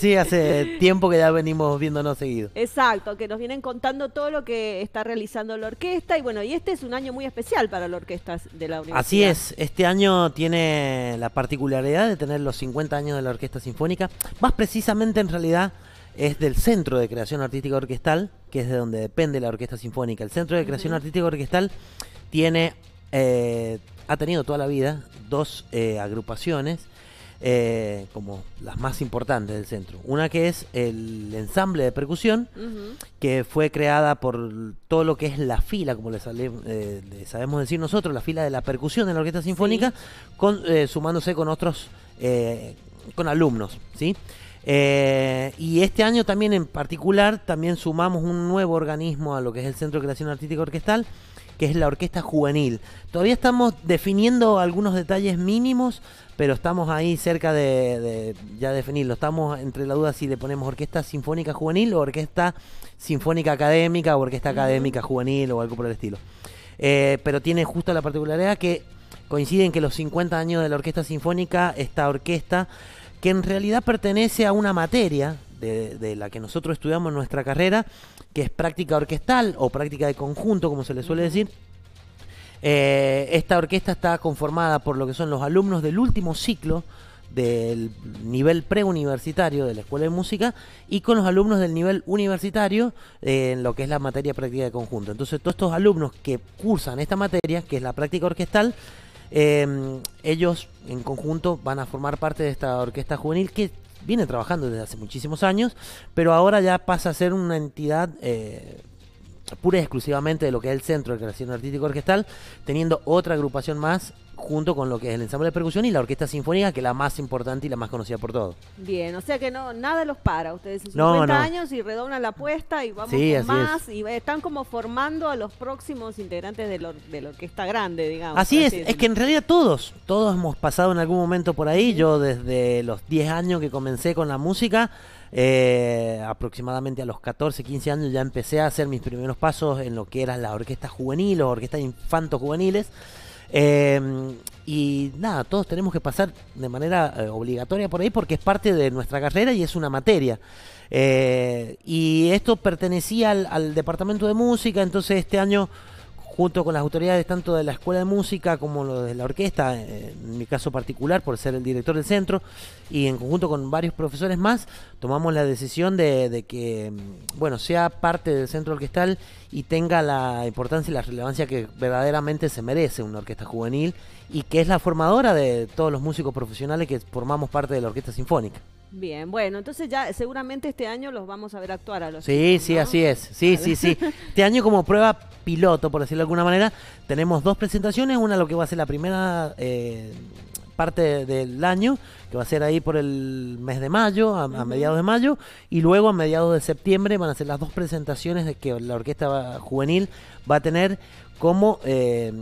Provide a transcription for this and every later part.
Sí, hace tiempo que ya venimos viéndonos seguido. Exacto, que nos vienen contando todo lo que está realizando la orquesta y bueno, y este es un año muy especial para la orquesta de la universidad. Así es, este año tiene la particularidad de tener los 50 años de la Orquesta Sinfónica, más precisamente en realidad es del Centro de Creación Artística Orquestal, que es de donde depende la Orquesta Sinfónica. El Centro de Creación Artística Orquestal tiene, eh, ha tenido toda la vida dos eh, agrupaciones eh, como las más importantes del centro. Una que es el ensamble de percusión, que fue creada por todo lo que es la fila, como le, eh, sabemos decir nosotros, la fila de la percusión en la Orquesta Sinfónica, con, eh, sumándose con otros, con alumnos, ¿sí? y este año también en particular, también sumamos un nuevo organismo a lo que es el Centro de Creación Artística Orquestal, que es la orquesta juvenil. Todavía estamos definiendo algunos detalles mínimos, pero estamos ahí cerca de, ya definirlo. Estamos entre la duda si le ponemos orquesta sinfónica juvenil o orquesta sinfónica académica o orquesta académica juvenil o algo por el estilo. Eh, pero tiene justo la particularidad que coinciden que los 50 años de la orquesta sinfónica, esta orquesta, que en realidad pertenece a una materia, de, la que nosotros estudiamos nuestra carrera, que es práctica orquestal o práctica de conjunto, como se le suele decir. Eh, esta orquesta está conformada por lo que son los alumnos del último ciclo del nivel preuniversitario de la Escuela de Música y con los alumnos del nivel universitario en lo que es la materia práctica de conjunto. Entonces, todos estos alumnos que cursan esta materia, que es la práctica orquestal, eh, ellos en conjunto van a formar parte de esta orquesta juvenil que viene trabajando desde hace muchísimos años, pero ahora ya pasa a ser una entidad eh, pura y exclusivamente de lo que es el Centro de Creación Artístico Orquestal, teniendo otra agrupación más junto con lo que es el ensamble de percusión y la orquesta sinfónica, que es la más importante y la más conocida por todos. Bien, o sea que no nada los para, ustedes en años y redoblan la apuesta y vamos con más y eh, están como formando a los próximos integrantes de, lo de la orquesta grande, digamos. Así, así es, es, que en realidad todos, todos hemos pasado en algún momento por ahí, yo desde los 10 años que comencé con la música, eh, aproximadamente a los 14, 15 años ya empecé a hacer mis primeros pasos en lo que eran las orquestas juveniles o orquestas infantos juveniles. Em, y nada, todos tenemos que pasar de manera eh, obligatoria por ahí porque es parte de nuestra carrera y es una materia. Eh, y esto pertenecía al, departamento de música, entonces este año junto con las autoridades tanto de la escuela de música como lo de la orquesta, eh, en mi caso particular por ser el director del centro, y en conjunto con varios profesores más, tomamos la decisión de, de que, mm, bueno, sea parte del centro orquestal y tenga la importancia y la relevancia que verdaderamente se merece una orquesta juvenil y que es la formadora de todos los músicos profesionales que formamos parte de la orquesta sinfónica. Bien, bueno, entonces ya seguramente este año los vamos a ver actuar a los. Sí, sí, así es. Sí, sí, sí. Este año como prueba piloto, por decirlo de alguna manera, tenemos dos presentaciones, una lo que va a ser la primera eh, parte del año, que va a ser ahí por el mes de mayo, a, mediados de mayo, y luego a mediados de septiembre van a ser las dos presentaciones de que la orquesta juvenil va a tener como eh,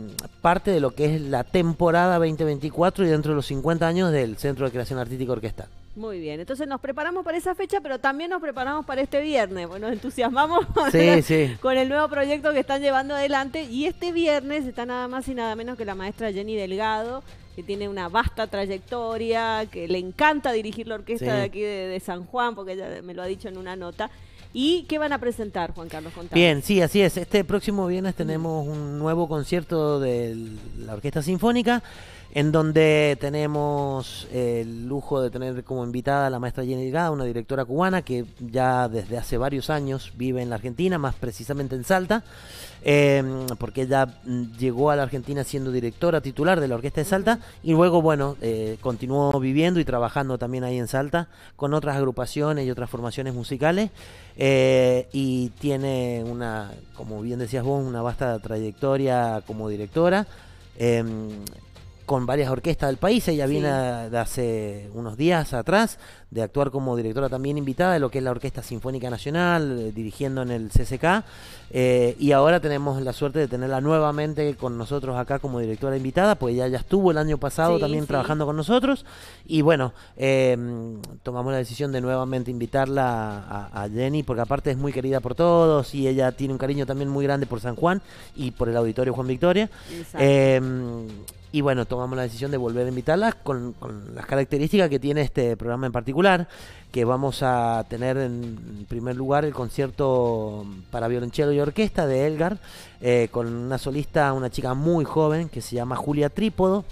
parte de lo que es la temporada 2024 y dentro de los 50 años del Centro de Creación Artística Orquesta. Muy bien, entonces nos preparamos para esa fecha, pero también nos preparamos para este viernes. Bueno, nos entusiasmamos con el nuevo proyecto que están llevando adelante y este viernes está nada más y nada menos que la maestra Jenny Delgado, que tiene una vasta trayectoria, que le encanta dirigir la orquesta de aquí de, San Juan, porque ella me lo ha dicho en una nota. ¿Y qué van a presentar, Juan Carlos? Bien, sí, así es. Este próximo viernes tenemos un nuevo concierto de la Orquesta Sinfónica en donde tenemos el lujo de tener como invitada a la maestra Jenny una directora cubana que ya desde hace varios años vive en la Argentina, más precisamente en Salta, em, porque ella mm, llegó a la Argentina siendo directora titular de la Orquesta de Salta y luego, bueno, eh, continuó viviendo y trabajando también ahí en Salta con otras agrupaciones y otras formaciones musicales eh, y tiene una, como bien decías vos, una vasta trayectoria como directora. Em, con varias orquestas del país. Ella viene de hace unos días atrás de actuar como directora también invitada de lo que es la Orquesta Sinfónica Nacional, eh, dirigiendo en el CCK. Eh, y ahora tenemos la suerte de tenerla nuevamente con nosotros acá como directora invitada, pues ella ya estuvo el año pasado también trabajando con nosotros. Y bueno, eh, tomamos la decisión de nuevamente invitarla a, a, Jenny, porque aparte es muy querida por todos y ella tiene un cariño también muy grande por San Juan y por el auditorio Juan Victoria. Y bueno, tomamos la decisión de volver a invitarlas con, las características que tiene este programa en particular, que vamos a tener en primer lugar el concierto para violonchelo y orquesta de Elgar, eh, con una solista, una chica muy joven que se llama Julia Trípodo,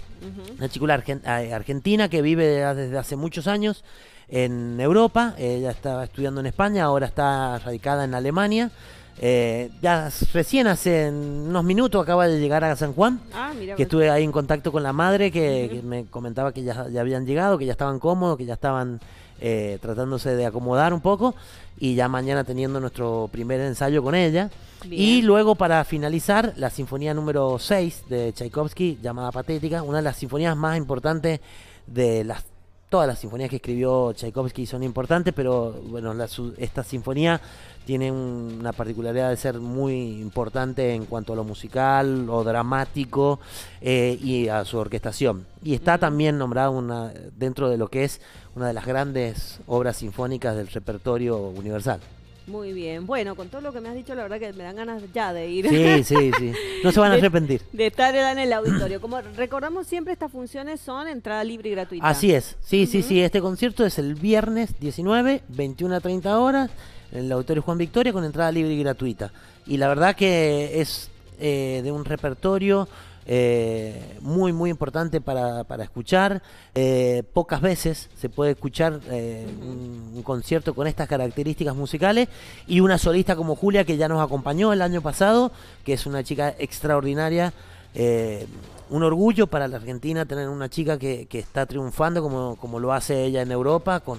una chica eh, argentina que vive desde hace muchos años en Europa, ella estaba estudiando en España, ahora está radicada en Alemania eh, ya recién hace unos minutos acaba de llegar a San Juan, ah, que estuve ahí en contacto con la madre que, me comentaba que ya, habían llegado, que ya estaban cómodos, que ya estaban eh, tratándose de acomodar un poco y ya mañana teniendo nuestro primer ensayo con ella. Y luego para finalizar, la sinfonía número 6 de Tchaikovsky, llamada Patética, una de las sinfonías más importantes de las todas las sinfonías que escribió Tchaikovsky son importantes, pero bueno, esta sinfonía tiene una particularidad de ser muy importante en cuanto a lo musical lo dramático eh, y a su orquestación. Y está también nombrada una, dentro de lo que es una de las grandes obras sinfónicas del repertorio universal. Muy bien. Bueno, con todo lo que me has dicho, la verdad que me dan ganas ya de ir. Sí, sí, sí. No se van a arrepentir. De, estar en el auditorio. Como recordamos siempre, estas funciones son entrada libre y gratuita. Así es. Sí, sí, sí. Este concierto es el viernes 19, 21 a 30 horas, en el auditorio Juan Victoria, con entrada libre y gratuita. Y la verdad que es eh, de un repertorio eh, muy, muy importante para, escuchar. Eh, pocas veces se puede escuchar eh, un, concierto con estas características musicales y una solista como Julia que ya nos acompañó el año pasado, que es una chica extraordinaria eh, un orgullo para la Argentina tener una chica que, que está triunfando como, lo hace ella en Europa, con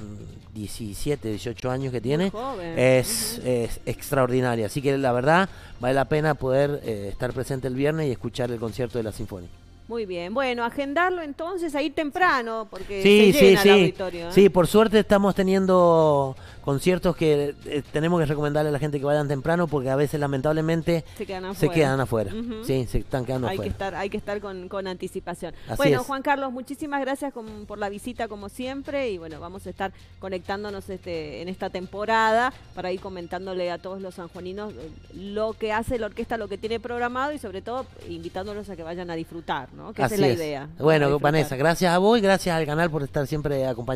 17, 18 años que tiene. Es, extraordinaria. Así que la verdad vale la pena poder eh, estar presente el viernes y escuchar el concierto de la Sinfónica. Muy bien, bueno, agendarlo entonces ahí temprano, porque se llena sí, el auditorio. ¿eh? Sí, por suerte estamos teniendo conciertos que eh, tenemos que recomendarle a la gente que vayan temprano, porque a veces lamentablemente se quedan afuera. Sí, se están quedando hay afuera. Que estar, hay que estar con, anticipación. bueno, Juan Carlos, muchísimas gracias por la visita como siempre, y bueno, vamos a estar conectándonos este, en esta temporada para ir comentándole a todos los sanjuaninos eh, lo que hace la orquesta, lo que tiene programado, y sobre todo invitándolos a que vayan a disfrutar es Bueno, Vanessa, gracias a vos y gracias al canal por estar siempre acompañando.